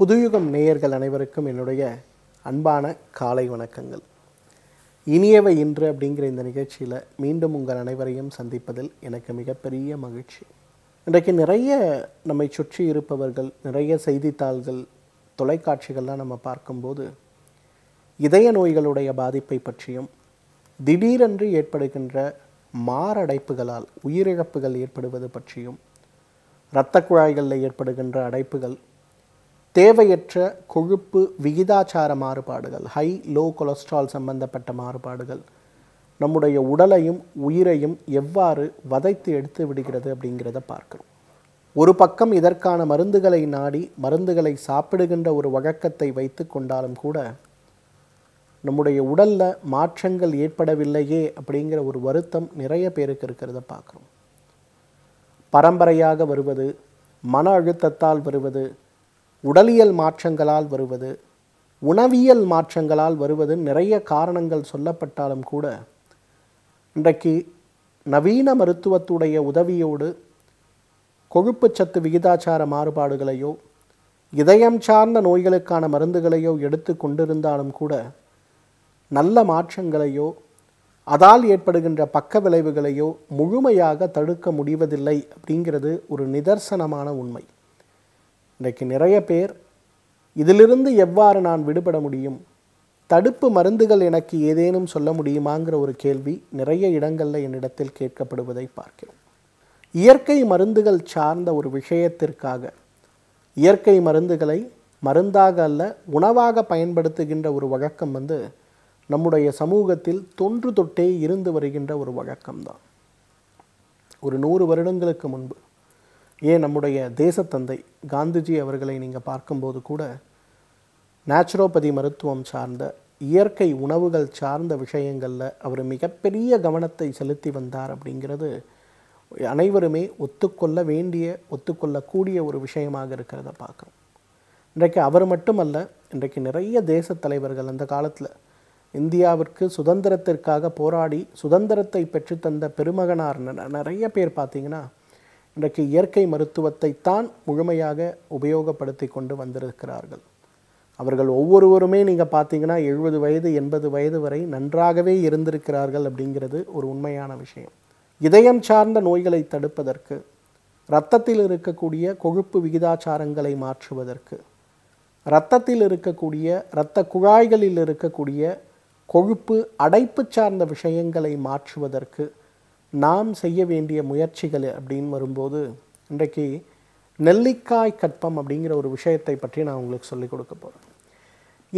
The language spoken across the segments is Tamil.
புதுயுகம் நேயர்கள் அனைவருக்கும் என்னுடைய அன்பான காலை வணக்கங்கள் இனியவை இன்று அப்படிங்கிற இந்த நிகழ்ச்சியில் மீண்டும் உங்கள் அனைவரையும் சந்திப்பதில் எனக்கு மிகப்பெரிய மகிழ்ச்சி இன்றைக்கு நிறைய நம்மை சுற்றி இருப்பவர்கள் நிறைய செய்தித்தாள்கள் தொலைக்காட்சிகள்லாம் நம்ம பார்க்கும்போது இதய நோய்களுடைய பாதிப்பை பற்றியும் திடீரென்று ஏற்படுகின்ற மாரடைப்புகளால் உயிரிழப்புகள் ஏற்படுவது பற்றியும் இரத்த குழாய்களில் ஏற்படுகின்ற அடைப்புகள் தேவையற்ற கொழுப்பு விகிதாச்சார மாறுபாடுகள் ஹை லோ கொலஸ்ட்ரால் சம்பந்தப்பட்ட மாறுபாடுகள் நம்முடைய உடலையும் உயிரையும் எவ்வாறு வதைத்து எடுத்து விடுகிறது அப்படிங்கிறத பார்க்கிறோம் ஒரு பக்கம் இதற்கான மருந்துகளை நாடி மருந்துகளை சாப்பிடுகின்ற ஒரு வழக்கத்தை வைத்து கொண்டாலும் கூட நம்முடைய உடலில் மாற்றங்கள் ஏற்படவில்லையே அப்படிங்கிற ஒரு வருத்தம் நிறைய பேருக்கு இருக்கிறத பார்க்குறோம் பரம்பரையாக வருவது மன அழுத்தத்தால் வருவது உடலியல் மாற்றங்களால் வருவது உணவியல் மாற்றங்களால் வருவது நிறைய காரணங்கள் சொல்லப்பட்டாலும் கூட இன்றைக்கு நவீன மருத்துவத்துடைய உதவியோடு கொழுப்புச்சத்து விகிதாச்சார மாறுபாடுகளையோ இதயம் சார்ந்த நோய்களுக்கான மருந்துகளையோ எடுத்து கொண்டிருந்தாலும் கூட நல்ல மாற்றங்களையோ அதால் ஏற்படுகின்ற பக்க விளைவுகளையோ முழுமையாக தடுக்க முடிவதில்லை அப்படிங்கிறது ஒரு நிதர்சனமான உண்மை இன்றைக்கு நிறைய பேர் இதிலிருந்து எவ்வாறு நான் விடுபட முடியும் தடுப்பு மருந்துகள் எனக்கு ஏதேனும் சொல்ல முடியுமாங்கிற ஒரு கேள்வி நிறைய இடங்களில் என்னிடத்தில் கேட்கப்படுவதை பார்க்கிறோம் இயற்கை மருந்துகள் சார்ந்த ஒரு விஷயத்திற்காக இயற்கை மருந்துகளை மருந்தாக அல்ல உணவாக பயன்படுத்துகின்ற ஒரு வழக்கம் வந்து நம்முடைய சமூகத்தில் தொன்று தொட்டே இருந்து வருகின்ற ஒரு வழக்கம்தான் ஒரு நூறு வருடங்களுக்கு முன்பு ஏன் நம்முடைய தேசத்தந்தை காந்திஜி அவர்களை நீங்கள் பார்க்கும்போது கூட நேச்சுரோபதி மருத்துவம் சார்ந்த இயற்கை உணவுகள் சார்ந்த விஷயங்களில் அவர் மிகப்பெரிய கவனத்தை செலுத்தி வந்தார் அப்படிங்கிறது அனைவருமே ஒத்துக்கொள்ள வேண்டிய ஒத்துக்கொள்ளக்கூடிய ஒரு விஷயமாக இருக்கிறத பார்க்குறோம் இன்றைக்கு அவர் மட்டுமல்ல இன்றைக்கு நிறைய தேச தலைவர்கள் அந்த காலத்தில் இந்தியாவிற்கு சுதந்திரத்திற்காக போராடி சுதந்திரத்தை பெற்றுத்தந்த பெருமகனார் நிறைய பேர் பார்த்திங்கன்னா இன்றைக்கு இயற்கை மருத்துவத்தை தான் முழுமையாக உபயோகப்படுத்தி கொண்டு வந்திருக்கிறார்கள் அவர்கள் ஒவ்வொருவருமே நீங்கள் பார்த்தீங்கன்னா எழுபது வயது எண்பது வயது வரை நன்றாகவே இருந்திருக்கிறார்கள் அப்படிங்கிறது ஒரு உண்மையான விஷயம் இதயம் சார்ந்த நோய்களை தடுப்பதற்கு இரத்தத்தில் இருக்கக்கூடிய கொழுப்பு விகிதாச்சாரங்களை மாற்றுவதற்கு இரத்தத்தில் இருக்கக்கூடிய இரத்த குழாய்களில் இருக்கக்கூடிய கொழுப்பு அடைப்பு சார்ந்த விஷயங்களை மாற்றுவதற்கு நாம் செய்ய வேண்டிய முயற்சிகள் அப்படின்னு வரும்போது இன்றைக்கு நெல்லிக்காய் கற்பம் அப்படிங்கிற ஒரு விஷயத்தை பற்றி நான் உங்களுக்கு சொல்லிக் கொடுக்க போகிறேன்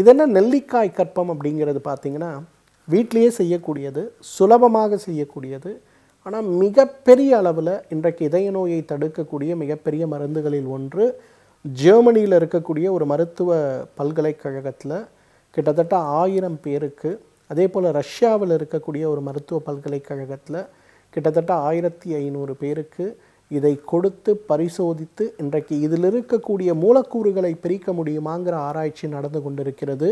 இதென்ன நெல்லிக்காய் கற்பம் அப்படிங்கிறது பார்த்திங்கன்னா வீட்டிலையே செய்யக்கூடியது சுலபமாக செய்யக்கூடியது ஆனால் மிகப்பெரிய அளவில் இன்றைக்கு இதய நோயை தடுக்கக்கூடிய மிகப்பெரிய மருந்துகளில் ஒன்று ஜெர்மனியில் இருக்கக்கூடிய ஒரு மருத்துவ பல்கலைக்கழகத்தில் கிட்டத்தட்ட ஆயிரம் பேருக்கு அதே போல் ரஷ்யாவில் இருக்கக்கூடிய ஒரு மருத்துவ பல்கலைக்கழகத்தில் கிட்டத்தட்ட ஆயிரத்தி ஐநூறு பேருக்கு இதை கொடுத்து பரிசோதித்து இன்றைக்கு இதில் இருக்கக்கூடிய மூலக்கூறுகளை பிரிக்க முடியுமாங்கிற ஆராய்ச்சி நடந்து கொண்டிருக்கிறது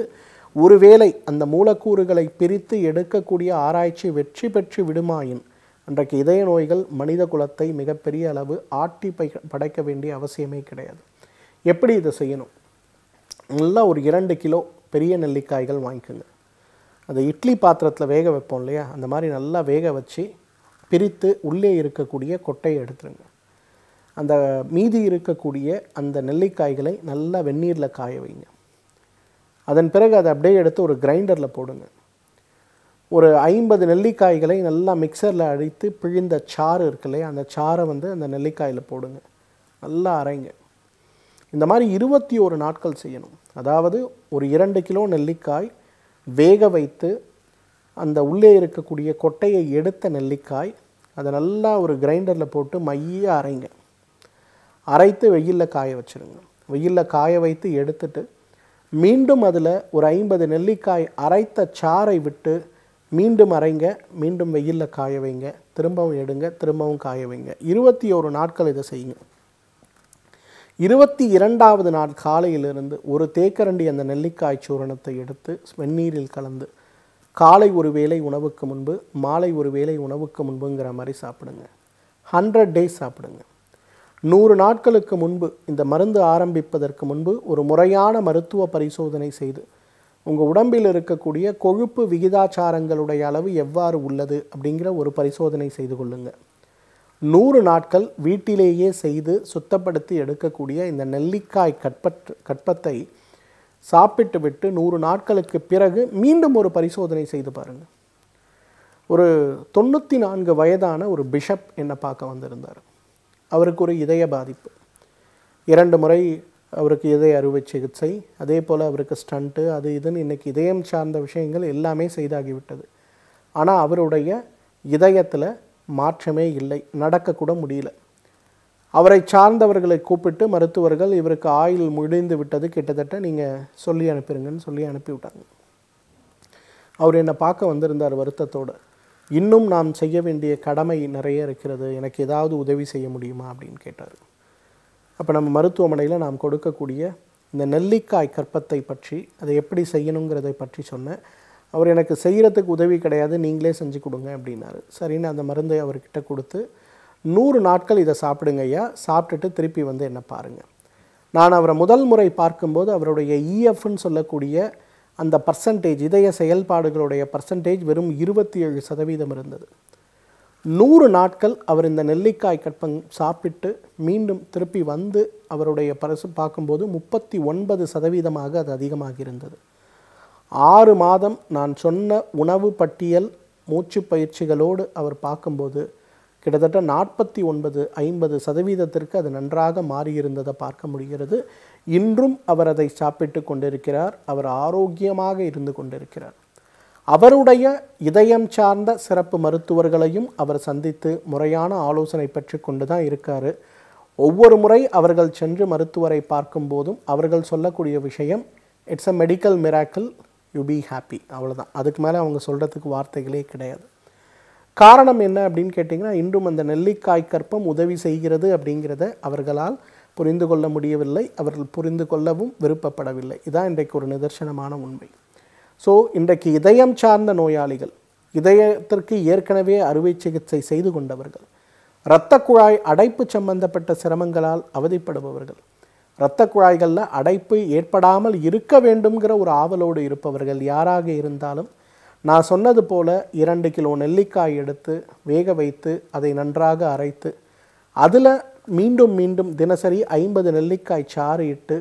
ஒருவேளை அந்த மூலக்கூறுகளை பிரித்து எடுக்கக்கூடிய ஆராய்ச்சி வெற்றி பெற்று விடுமாயின் இன்றைக்கு இதய நோய்கள் மனித குலத்தை மிகப்பெரிய அளவு ஆட்டி பை படைக்க வேண்டிய அவசியமே கிடையாது எப்படி இதை செய்யணும் நல்லா ஒரு இரண்டு கிலோ பெரிய நெல்லிக்காய்கள் வாங்கிக்கோங்க அதை இட்லி பாத்திரத்தில் வேக வைப்போம் இல்லையா அந்த மாதிரி நல்லா வேக வச்சு பிரித்து உள்ளே இருக்கக்கூடிய கொட்டையை எடுத்துருங்க அந்த மீதி இருக்கக்கூடிய அந்த நெல்லிக்காய்களை நல்லா வெந்நீரில் காய வைங்க அதன் பிறகு அதை அப்படியே எடுத்து ஒரு கிரைண்டரில் போடுங்க ஒரு ஐம்பது நெல்லிக்காய்களை நல்லா மிக்சரில் அடித்து பிழிந்த சாறு இருக்குல்லையே அந்த சாறை வந்து அந்த நெல்லிக்காயில் போடுங்க நல்லா அரைங்க இந்த மாதிரி இருபத்தி ஒரு நாட்கள் செய்யணும் அதாவது ஒரு இரண்டு கிலோ நெல்லிக்காய் வேக வைத்து அந்த உள்ளே இருக்கக்கூடிய கொட்டையை எடுத்த நெல்லிக்காய் அதை நல்லா ஒரு கிரைண்டரில் போட்டு மையாக அரைங்க அரைத்து வெயிலில் காய வச்சுருங்க வெயிலில் காய வைத்து எடுத்துட்டு மீண்டும் அதில் ஒரு ஐம்பது நெல்லிக்காய் அரைத்த சாறை விட்டு மீண்டும் அரைங்க மீண்டும் வெயிலில் காய வைங்க திரும்பவும் எடுங்க திரும்பவும் காய வைங்க இருபத்தி ஒரு நாட்கள் இதை செய்யுங்க இருபத்தி இரண்டாவது நாள் காலையிலிருந்து ஒரு தேக்கரண்டி அந்த நெல்லிக்காய் சூரணத்தை எடுத்து வெந்நீரில் கலந்து காலை ஒரு வேளை உணவுக்கு முன்பு மாலை ஒரு வேளை உணவுக்கு முன்புங்கிற மாதிரி சாப்பிடுங்க ஹண்ட்ரட் டேஸ் சாப்பிடுங்க நூறு நாட்களுக்கு முன்பு இந்த மருந்து ஆரம்பிப்பதற்கு முன்பு ஒரு முறையான மருத்துவ பரிசோதனை செய்து உங்கள் உடம்பில் இருக்கக்கூடிய கொழுப்பு விகிதாச்சாரங்களுடைய அளவு எவ்வாறு உள்ளது அப்படிங்கிற ஒரு பரிசோதனை செய்து கொள்ளுங்கள் நூறு நாட்கள் வீட்டிலேயே செய்து சுத்தப்படுத்தி எடுக்கக்கூடிய இந்த நெல்லிக்காய் கட்பட் கற்பத்தை சாப்பிட்டு விட்டு நூறு நாட்களுக்கு பிறகு மீண்டும் ஒரு பரிசோதனை செய்து பாருங்கள் ஒரு தொண்ணூற்றி நான்கு வயதான ஒரு பிஷப் என்னை பார்க்க வந்திருந்தார் அவருக்கு ஒரு இதய பாதிப்பு இரண்டு முறை அவருக்கு இதய அறுவை சிகிச்சை அதே போல் அவருக்கு ஸ்டண்ட்டு அது இதுன்னு இன்றைக்கி இதயம் சார்ந்த விஷயங்கள் எல்லாமே செய்தாகிவிட்டது ஆனால் அவருடைய இதயத்தில் மாற்றமே இல்லை நடக்கக்கூட முடியல அவரை சார்ந்தவர்களை கூப்பிட்டு மருத்துவர்கள் இவருக்கு ஆயுள் முடிந்து விட்டது கிட்டத்தட்ட நீங்கள் சொல்லி அனுப்பிடுங்கன்னு சொல்லி அனுப்பிவிட்டாங்க அவர் என்னை பார்க்க வந்திருந்தார் வருத்தத்தோடு இன்னும் நாம் செய்ய வேண்டிய கடமை நிறைய இருக்கிறது எனக்கு ஏதாவது உதவி செய்ய முடியுமா அப்படின்னு கேட்டார் அப்போ நம்ம மருத்துவமனையில் நாம் கொடுக்கக்கூடிய இந்த நெல்லிக்காய் கற்பத்தை பற்றி அதை எப்படி செய்யணுங்கிறதை பற்றி சொன்னேன் அவர் எனக்கு செய்கிறதுக்கு உதவி கிடையாது நீங்களே செஞ்சு கொடுங்க அப்படின்னாரு சரின்னு அந்த மருந்தை அவர்கிட்ட கொடுத்து நூறு நாட்கள் இதை சாப்பிடுங்க ஐயா சாப்பிட்டுட்டு திருப்பி வந்து என்ன பாருங்கள் நான் அவரை முதல் முறை பார்க்கும்போது அவருடைய இஎஃப்னு e சொல்லக்கூடிய அந்த பர்சன்டேஜ் இதய செயல்பாடுகளுடைய பர்சன்டேஜ் வெறும் இருபத்தி ஏழு சதவீதம் இருந்தது நூறு நாட்கள் அவர் இந்த நெல்லிக்காய் கற்பங் சாப்பிட்டு மீண்டும் திருப்பி வந்து அவருடைய பரிசு பார்க்கும்போது முப்பத்தி ஒன்பது சதவீதமாக அது அதிகமாக இருந்தது ஆறு மாதம் நான் சொன்ன உணவு பட்டியல் மூச்சு பயிற்சிகளோடு அவர் பார்க்கும்போது கிட்டத்தட்ட நாற்பத்தி ஒன்பது ஐம்பது சதவீதத்திற்கு அது நன்றாக மாறியிருந்ததை பார்க்க முடிகிறது இன்றும் அவர் அதை சாப்பிட்டு கொண்டிருக்கிறார் அவர் ஆரோக்கியமாக இருந்து கொண்டிருக்கிறார் அவருடைய இதயம் சார்ந்த சிறப்பு மருத்துவர்களையும் அவர் சந்தித்து முறையான ஆலோசனை பெற்று கொண்டு தான் இருக்கார் ஒவ்வொரு முறை அவர்கள் சென்று மருத்துவரை பார்க்கும் போதும் அவர்கள் சொல்லக்கூடிய விஷயம் it's a medical miracle you be happy அவ்வளோதான் அதுக்கு மேலே அவங்க சொல்கிறதுக்கு வார்த்தைகளே கிடையாது காரணம் என்ன அப்படின்னு கேட்டிங்கன்னா இன்றும் அந்த நெல்லிக்காய் கற்பம் உதவி செய்கிறது அப்படிங்கிறத அவர்களால் புரிந்து கொள்ள முடியவில்லை அவர்கள் புரிந்து கொள்ளவும் விருப்பப்படவில்லை இதான் இன்றைக்கு ஒரு நிதர்சனமான உண்மை ஸோ இன்றைக்கு இதயம் சார்ந்த நோயாளிகள் இதயத்திற்கு ஏற்கனவே அறுவை சிகிச்சை செய்து கொண்டவர்கள் இரத்த குழாய் அடைப்பு சம்பந்தப்பட்ட சிரமங்களால் அவதிப்படுபவர்கள் இரத்த குழாய்களில் அடைப்பு ஏற்படாமல் இருக்க வேண்டுங்கிற ஒரு ஆவலோடு இருப்பவர்கள் யாராக இருந்தாலும் நான் சொன்னது போல் இரண்டு கிலோ நெல்லிக்காய் எடுத்து வேக வைத்து அதை நன்றாக அரைத்து அதில் மீண்டும் மீண்டும் தினசரி ஐம்பது நெல்லிக்காய் சாறு இட்டு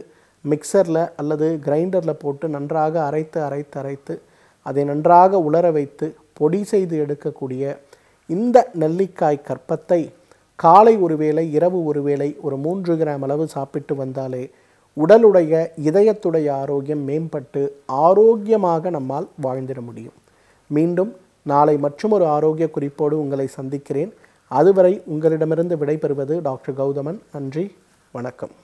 மிக்சரில் அல்லது கிரைண்டரில் போட்டு நன்றாக அரைத்து அரைத்து அரைத்து அதை நன்றாக உலர வைத்து பொடி செய்து எடுக்கக்கூடிய இந்த நெல்லிக்காய் கற்பத்தை காலை ஒருவேளை இரவு ஒரு வேளை ஒரு மூன்று கிராம் அளவு சாப்பிட்டு வந்தாலே உடலுடைய இதயத்துடைய ஆரோக்கியம் மேம்பட்டு ஆரோக்கியமாக நம்மால் வாழ்ந்திட முடியும் மீண்டும் நாளை மற்றொரு ஆரோக்கிய குறிப்போடு உங்களை சந்திக்கிறேன் அதுவரை உங்களிடமிருந்து விடைபெறுவது டாக்டர் கௌதமன் நன்றி வணக்கம்